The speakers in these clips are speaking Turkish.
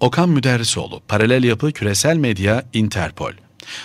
Okan Müderrisoğlu, Paralel Yapı, Küresel Medya, Interpol.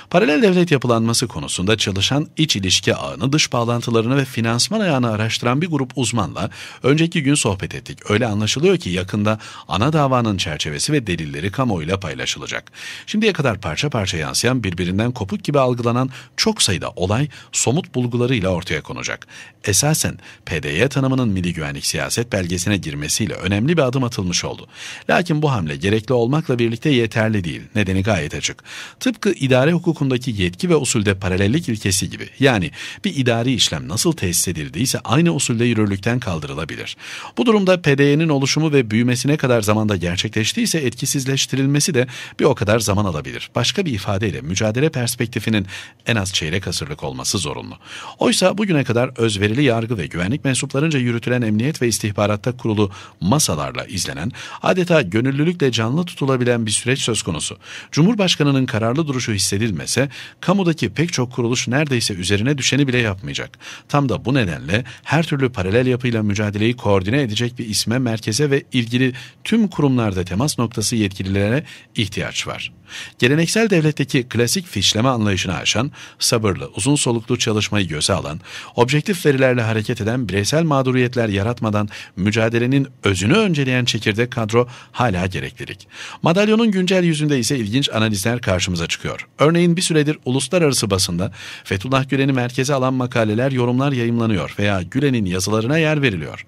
Paralel devlet yapılanması konusunda çalışan iç ilişki ağını, dış bağlantılarını ve finansman ayağını araştıran bir grup uzmanla önceki gün sohbet ettik. Öyle anlaşılıyor ki yakında ana davanın çerçevesi ve delilleri kamuoyuyla paylaşılacak. Şimdiye kadar parça parça yansıyan birbirinden kopuk gibi algılanan çok sayıda olay somut bulgularıyla ortaya konacak. Esasen PDY tanımının milli güvenlik siyaset belgesine girmesiyle önemli bir adım atılmış oldu. Lakin bu hamle gerekli olmakla birlikte yeterli değil. Nedeni gayet açık. Tıpkı idare idare hukukundaki yetki ve usulde paralellik ilkesi gibi. Yani bir idari işlem nasıl tesis edildiyse aynı usulde yürürlükten kaldırılabilir. Bu durumda PDY'nin oluşumu ve büyümesine kadar zamanda gerçekleştiyse etkisizleştirilmesi de bir o kadar zaman alabilir. Başka bir ifadeyle mücadele perspektifinin en az çeyrek asırlık olması zorunlu. Oysa bugüne kadar özverili yargı ve güvenlik mensuplarınca yürütülen emniyet ve istihbaratta kurulu masalarla izlenen, adeta gönüllülükle canlı tutulabilen bir süreç söz konusu. Cumhurbaşkanının kararlı duruşu hissedilmesi gösterilmese kamudaki pek çok kuruluş neredeyse üzerine düşeni bile yapmayacak. Tam da bu nedenle her türlü paralel yapıyla mücadeleyi koordine edecek bir isme, merkeze ve ilgili tüm kurumlarda temas noktası yetkililere ihtiyaç var. Geleneksel devletteki klasik fişleme anlayışını aşan, sabırlı, uzun soluklu çalışmayı göze alan, objektif verilerle hareket eden bireysel mağduriyetler yaratmadan mücadelenin özünü önceleyen çekirdek kadro hala gereklilik. Madalyonun güncel yüzünde ise ilginç analizler karşımıza çıkıyor. Örneğin bir süredir uluslararası basında Fethullah Gülen'i merkeze alan makaleler, yorumlar yayımlanıyor veya Gülen'in yazılarına yer veriliyor.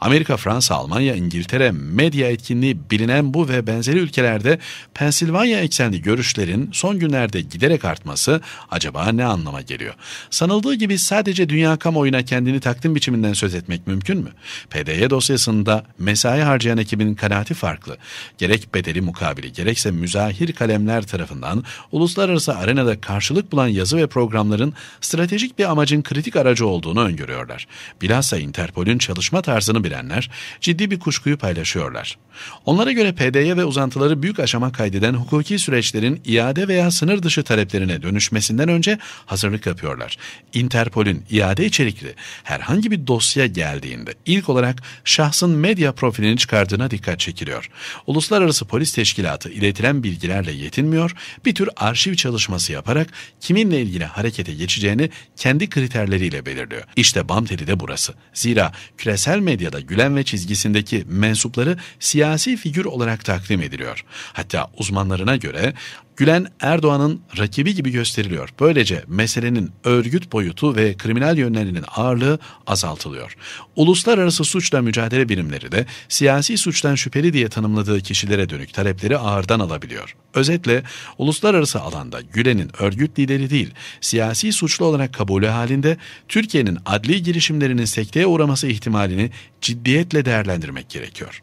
Amerika, Fransa, Almanya, İngiltere medya etkinliği bilinen bu ve benzeri ülkelerde Pensilvanya ekseninde eksenli görüşlerin son günlerde giderek artması acaba ne anlama geliyor? Sanıldığı gibi sadece dünya kamuoyuna kendini takdim biçiminden söz etmek mümkün mü? PDY dosyasında mesai harcayan ekibin kanaati farklı. Gerek bedeli mukabili gerekse müzahir kalemler tarafından uluslararası arenada karşılık bulan yazı ve programların stratejik bir amacın kritik aracı olduğunu öngörüyorlar. Bilhassa Interpol'ün çalışma tarzını bilenler ciddi bir kuşkuyu paylaşıyorlar. Onlara göre PDY ve uzantıları büyük aşama kaydeden hukuki süreçler süreçlerin iade veya sınır dışı taleplerine dönüşmesinden önce hazırlık yapıyorlar. Interpol'ün iade içerikli herhangi bir dosya geldiğinde ilk olarak şahsın medya profilini çıkardığına dikkat çekiliyor. Uluslararası Polis Teşkilatı iletilen bilgilerle yetinmiyor, bir tür arşiv çalışması yaparak kiminle ilgili harekete geçeceğini kendi kriterleriyle belirliyor. İşte BAM teli de burası. Zira küresel medyada Gülen ve çizgisindeki mensupları siyasi figür olarak takdim ediliyor. Hatta uzmanlarına göre göre Gülen Erdoğan'ın rakibi gibi gösteriliyor. Böylece meselenin örgüt boyutu ve kriminal yönlerinin ağırlığı azaltılıyor. Uluslararası suçla mücadele birimleri de siyasi suçtan şüpheli diye tanımladığı kişilere dönük talepleri ağırdan alabiliyor. Özetle uluslararası alanda Gülen'in örgüt lideri değil, siyasi suçlu olarak kabulü halinde Türkiye'nin adli girişimlerinin sekteye uğraması ihtimalini ciddiyetle değerlendirmek gerekiyor.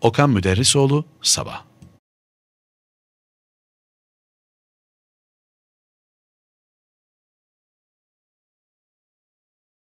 Okan Müderrisoğlu, Sabah